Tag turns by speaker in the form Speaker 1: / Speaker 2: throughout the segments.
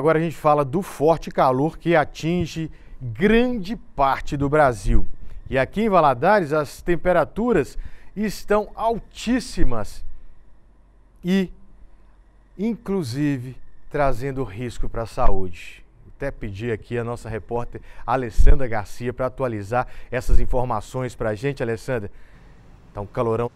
Speaker 1: Agora a gente fala do forte calor que atinge grande parte do Brasil. E aqui em Valadares as temperaturas estão altíssimas e, inclusive, trazendo risco para a saúde. Até pedir aqui a nossa repórter Alessandra Garcia para atualizar essas informações para a gente. Alessandra, está um calorão.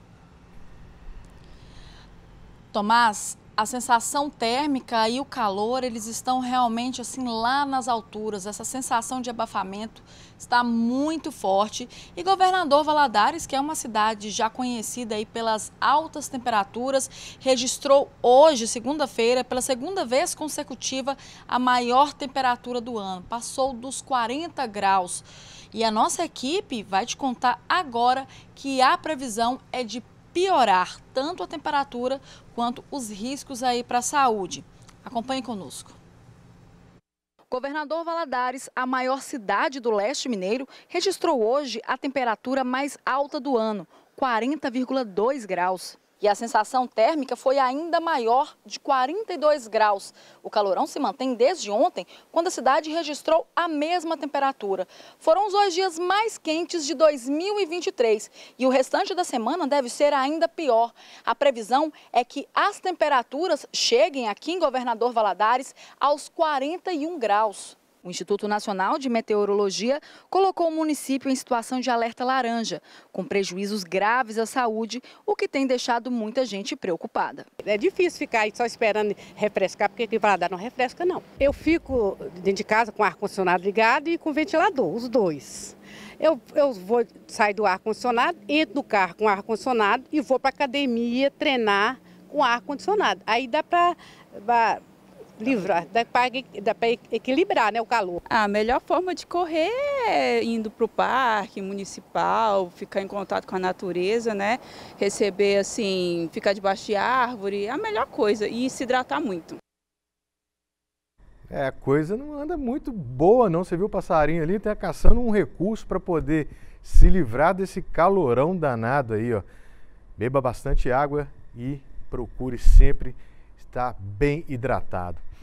Speaker 2: Tomás, a sensação térmica e o calor, eles estão realmente assim lá nas alturas. Essa sensação de abafamento está muito forte. E Governador Valadares, que é uma cidade já conhecida aí pelas altas temperaturas, registrou hoje, segunda-feira, pela segunda vez consecutiva, a maior temperatura do ano. Passou dos 40 graus. E a nossa equipe vai te contar agora que a previsão é de piorar tanto a temperatura quanto os riscos aí para a saúde. Acompanhe conosco. Governador Valadares, a maior cidade do leste mineiro, registrou hoje a temperatura mais alta do ano, 40,2 graus e a sensação térmica foi ainda maior, de 42 graus. O calorão se mantém desde ontem, quando a cidade registrou a mesma temperatura. Foram os dois dias mais quentes de 2023 e o restante da semana deve ser ainda pior. A previsão é que as temperaturas cheguem aqui em Governador Valadares aos 41 graus. O Instituto Nacional de Meteorologia colocou o município em situação de alerta laranja, com prejuízos graves à saúde, o que tem deixado muita gente preocupada. É difícil ficar aí só esperando refrescar, porque aqui em Valadares não refresca, não.
Speaker 3: Eu fico dentro de casa com ar-condicionado ligado e com ventilador, os dois. Eu, eu vou sair do ar-condicionado, entro no carro com ar-condicionado e vou para a academia treinar com ar-condicionado. Aí dá para livrar, dá
Speaker 4: para equilibrar né, o calor. A melhor forma de correr é indo para o parque municipal, ficar em contato com a natureza, né? Receber, assim, ficar debaixo de árvore, é a melhor coisa. E se hidratar muito.
Speaker 1: É, a coisa não anda muito boa, não. Você viu o passarinho ali, tá caçando um recurso para poder se livrar desse calorão danado aí, ó. Beba bastante água e procure sempre está bem hidratado.